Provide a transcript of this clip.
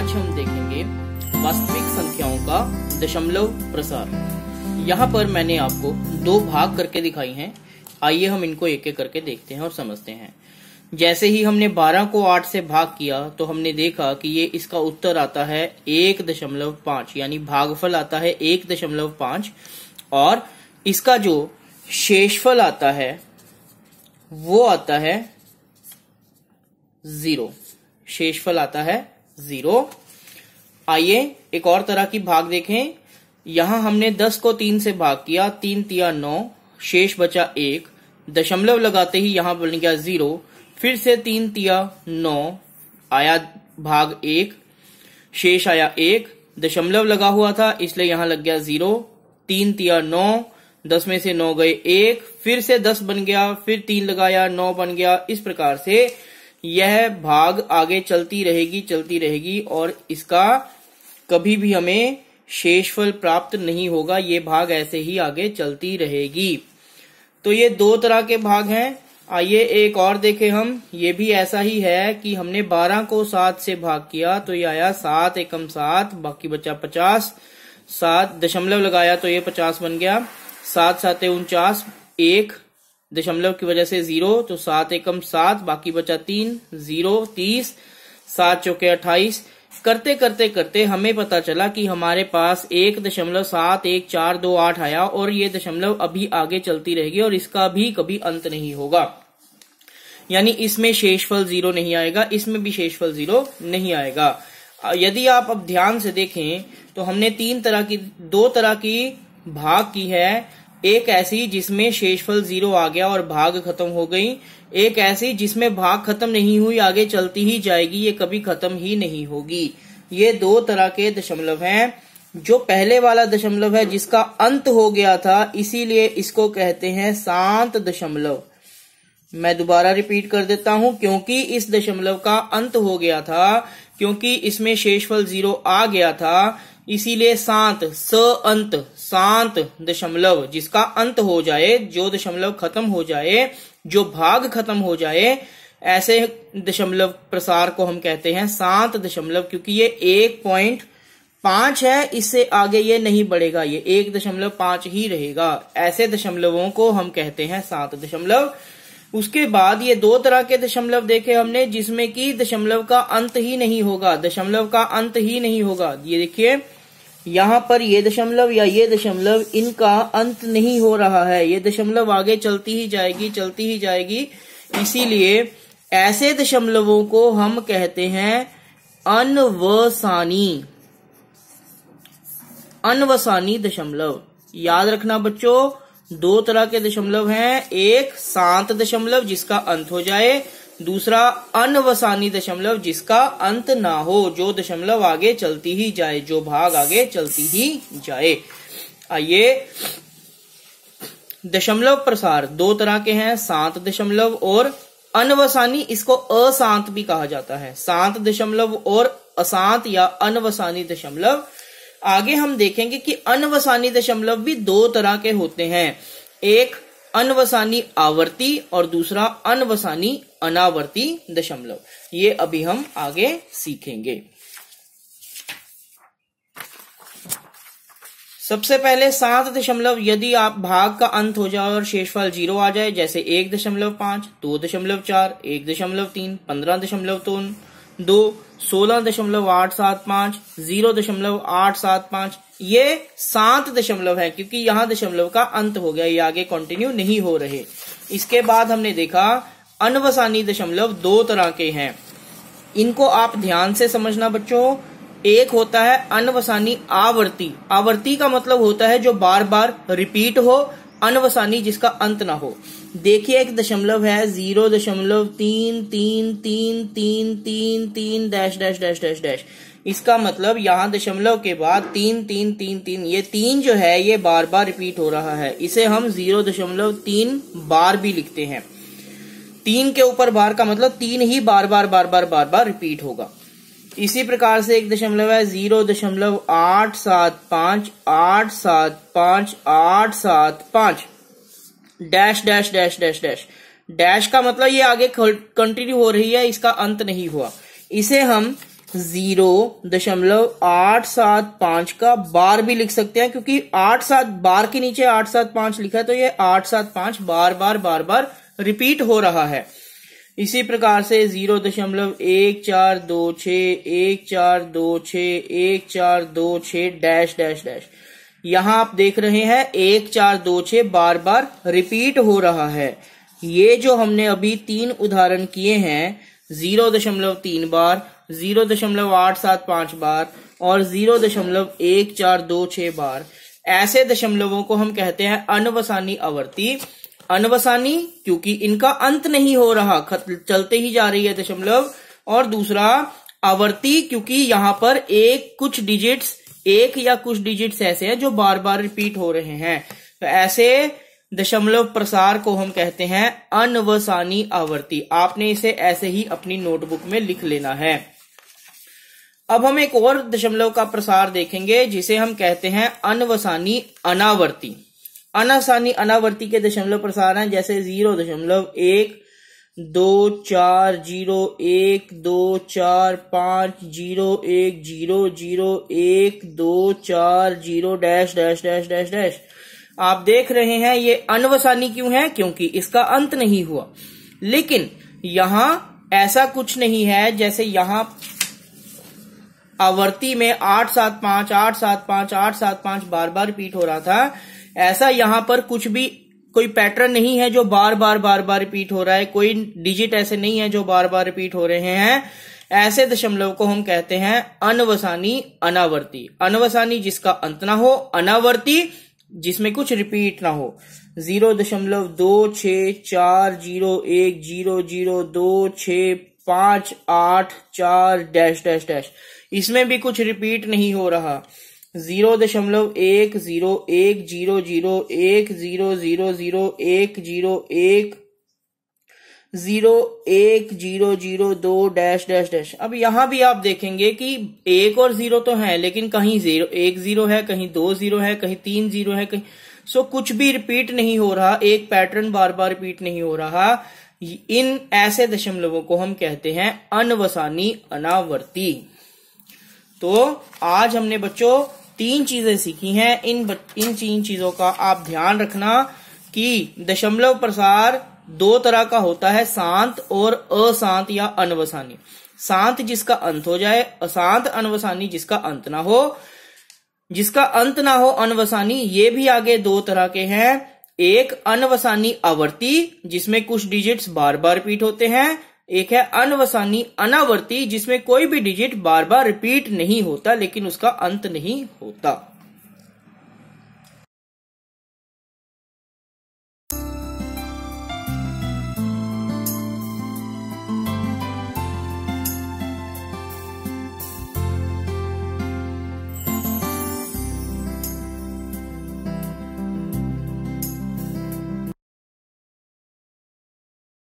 आज हम देखेंगे वास्तविक संख्याओं का दशमलव प्रसार यहाँ पर मैंने आपको दो भाग करके दिखाई हैं आइए हम इनको एक एक करके देखते हैं और समझते हैं जैसे ही हमने 12 को 8 से भाग किया तो हमने देखा कि ये इसका उत्तर आता है एक दशमलव पांच यानी भागफल आता है एक दशमलव पांच और इसका जो शेषफल आता है वो आता है जीरो शेषफल आता है जीरो आइए एक और तरह की भाग देखें यहां हमने दस को तीन से भाग किया तीन तिया नौ शेष बचा एक दशमलव लगाते ही यहां बन गया जीरो फिर से तीन तिया नौ आया भाग एक शेष आया एक दशमलव लगा हुआ था इसलिए यहां लग गया जीरो तीन तिया नौ दस में से नौ गए एक फिर से दस बन गया फिर तीन लगाया नौ बन गया इस प्रकार से यह भाग आगे चलती रहेगी चलती रहेगी और इसका कभी भी हमें शेषफल प्राप्त नहीं होगा ये भाग ऐसे ही आगे चलती रहेगी तो ये दो तरह के भाग हैं आइए एक और देखें हम ये भी ऐसा ही है कि हमने बारह को सात से भाग किया तो ये आया सात एकम सात बाकी बचा पचास सात दशमलव लगाया तो ये पचास बन गया सात सात उनचास एक दशमलव की वजह से जीरो तो सात एकम सात बाकी बचा तीन जीरो तीस सात चौके अट्ठाईस करते करते करते हमें पता चला कि हमारे पास एक दशमलव सात एक चार दो आठ आया और ये दशमलव अभी आगे चलती रहेगी और इसका भी कभी अंत नहीं होगा यानी इसमें शेषफल जीरो नहीं आएगा इसमें भी शेषफल जीरो नहीं आएगा यदि आप अब ध्यान से देखें तो हमने तीन तरह की दो तरह की भाग की है एक ऐसी जिसमें शेषफल जीरो आ गया और भाग खत्म हो गई एक ऐसी जिसमें भाग खत्म नहीं हुई आगे चलती ही जाएगी ये कभी खत्म ही नहीं होगी ये दो तरह के दशमलव हैं जो पहले वाला दशमलव है जिसका अंत हो गया था इसीलिए इसको कहते हैं शांत दशमलव मैं दोबारा रिपीट कर देता हूं क्योंकि इस दशमलव का अंत हो गया था क्योंकि इसमें शेषफल जीरो आ गया था इसीलिए शांत स अंत शांत दशमलव जिसका अंत हो जाए जो दशमलव खत्म हो जाए जो भाग खत्म हो जाए ऐसे दशमलव प्रसार को हम कहते हैं शांत दशमलव क्योंकि ये एक पॉइंट पांच है इससे आगे ये नहीं बढ़ेगा ये एक दशमलव पांच ही रहेगा ऐसे दशमलवों को हम कहते हैं सात दशमलव उसके बाद ये दो तरह के दशमलव देखे हमने जिसमें कि दशमलव का अंत ही नहीं होगा दशमलव का अंत ही नहीं होगा ये देखिए यहाँ पर ये दशमलव या ये दशमलव इनका अंत नहीं हो रहा है ये दशमलव आगे चलती ही जाएगी चलती ही जाएगी इसीलिए ऐसे दशमलवों को हम कहते हैं अनवसानी अनवसानी दशमलव याद रखना बच्चों दो तरह के दशमलव हैं एक शांत दशमलव जिसका अंत हो जाए दूसरा अनवसानी दशमलव जिसका अंत ना हो जो दशमलव आगे चलती ही जाए जो भाग आगे चलती ही जाए आइए दशमलव प्रसार दो तरह के हैं शांत दशमलव और अनवसानी इसको अशांत भी कहा जाता है शांत दशमलव और अशांत या अनवसानी दशमलव आगे हम देखेंगे कि अनवसानी दशमलव भी दो तरह के होते हैं एक अनवसानी आवर्ती और दूसरा अनवसानी अनावर्ती दशमलव ये अभी हम आगे सीखेंगे सबसे पहले सात दशमलव यदि आप भाग का अंत हो जाए और शेषफल जीरो आ जाए जैसे एक दशमलव पांच दो दशमलव चार एक दशमलव तीन पंद्रह दशमलव तीन दो सोलह दशमलव आठ सात पांच जीरो दशमलव आठ सात पांच ये सात दशमलव है क्योंकि यहां दशमलव का अंत हो गया ये आगे कंटिन्यू नहीं हो रहे इसके बाद हमने देखा अनवसानी दशमलव दो तरह के हैं इनको आप ध्यान से समझना बच्चों एक होता है अनवसानी आवर्ती आवर्ती का मतलब होता है जो बार बार रिपीट हो अनवसानी जिसका अंत ना हो देखिए एक दशमलव है जीरो दशमलव तीन तीन तीन तीन तीन तीन dash dash dash dash dash इसका मतलब यहाँ दशमलव के बाद तीन तीन तीन तीन ये तीन जो है ये बार बार रिपीट हो रहा है इसे हम जीरो दशमलव तीन बार भी लिखते हैं तीन के ऊपर बार का मतलब तीन ही बार बार बार बार बार बार रिपीट होगा इसी प्रकार से एक दशमलव है जीरो दशमलव आठ सात पांच आठ सात पांच आठ सात पांच dash dash dash dash dash dash का मतलब ये आगे कंटिन्यू हो रही है इसका अंत नहीं हुआ इसे हम जीरो दशमलव आठ सात पांच का बार भी लिख सकते हैं क्योंकि आठ सात बार के नीचे आठ सात पांच लिखा है तो ये आठ सात पांच बार बार बार बार रिपीट हो रहा है इसी प्रकार से जीरो दशमलव एक चार दो छ एक चार दो छ एक चार दो छ डैश डैश डैश यहां आप देख रहे हैं एक चार दो छ बार बार रिपीट हो रहा है ये जो हमने अभी तीन उदाहरण किए हैं जीरो दशमलव तीन बार जीरो दशमलव आठ सात पांच बार और जीरो दशमलव एक चार दो छ बार ऐसे दशमलवों को हम कहते हैं अनवसानी आवर्ती अनवसानी क्योंकि इनका अंत नहीं हो रहा खत चलते ही जा रही है दशमलव और दूसरा आवर्ती क्योंकि यहां पर एक कुछ डिजिट्स एक या कुछ डिजिट्स ऐसे हैं जो बार बार रिपीट हो रहे हैं तो ऐसे दशमलव प्रसार को हम कहते हैं अनवसानी आवर्ती आपने इसे ऐसे ही अपनी नोटबुक में लिख लेना है अब हम एक और दशमलव का प्रसार देखेंगे जिसे हम कहते हैं अनवसानी अनावर्ती अनासानी अनावर्ती के दशमलव प्रसार हैं जैसे जीरो दशमलव एक दो चार जीरो एक दो चार पांच जीरो एक जीरो जीरो एक दो चार zero dash dash dash dash dash आप देख रहे हैं ये अनवसानी क्यों है क्योंकि इसका अंत नहीं हुआ लेकिन यहां ऐसा कुछ नहीं है जैसे यहां आवर्ती में आठ सात पांच आठ सात पांच आठ सात पांच बार बार रिपीट हो रहा था ऐसा यहां पर कुछ भी कोई पैटर्न नहीं है जो बार बार बार बार रिपीट हो रहा है कोई डिजिट ऐसे नहीं है जो बार बार रिपीट हो रहे हैं ऐसे दशमलव को हम कहते हैं अनवसानी अनावर्ती अनवसानी जिसका अंत ना हो अनावर्ती जिसमें कुछ रिपीट ना हो जीरो दशमलव दो छ चार जीरो एक जीरो जीरो दो छ पांच आठ चार डैश डैश डैश इसमें भी कुछ रिपीट नहीं हो रहा जीरो दशमलव एक जीरो एक जीरो जीरो एक जीरो जीरो जीरो एक जीरो एक जीरो एक जीरो जीरो दो डैश डैश डैश अब यहां भी आप देखेंगे कि एक और जीरो तो है लेकिन कहीं जीरो एक जीरो है कहीं दो जीरो है कहीं तीन जीरो है कहीं सो कुछ भी रिपीट नहीं हो रहा एक पैटर्न बार बार रिपीट नहीं हो रहा इन ऐसे दशमलवों को हम कहते हैं अनवसानी अनावर्ती तो आज हमने बच्चों तीन चीजें सीखी हैं इन इन तीन चीजों का आप ध्यान रखना कि दशमलव प्रसार दो तरह का होता है शांत और अशांत या अनवसानी शांत जिसका अंत हो जाए अशांत अनवसानी जिसका अंत ना हो जिसका अंत ना हो अनवसानी ये भी आगे दो तरह के हैं एक अनवसानी आवर्ती जिसमें कुछ डिजिट्स बार बार रिपीट होते हैं एक है अनवसानी अनावर्ती जिसमें कोई भी डिजिट बार बार रिपीट नहीं होता लेकिन उसका अंत नहीं होता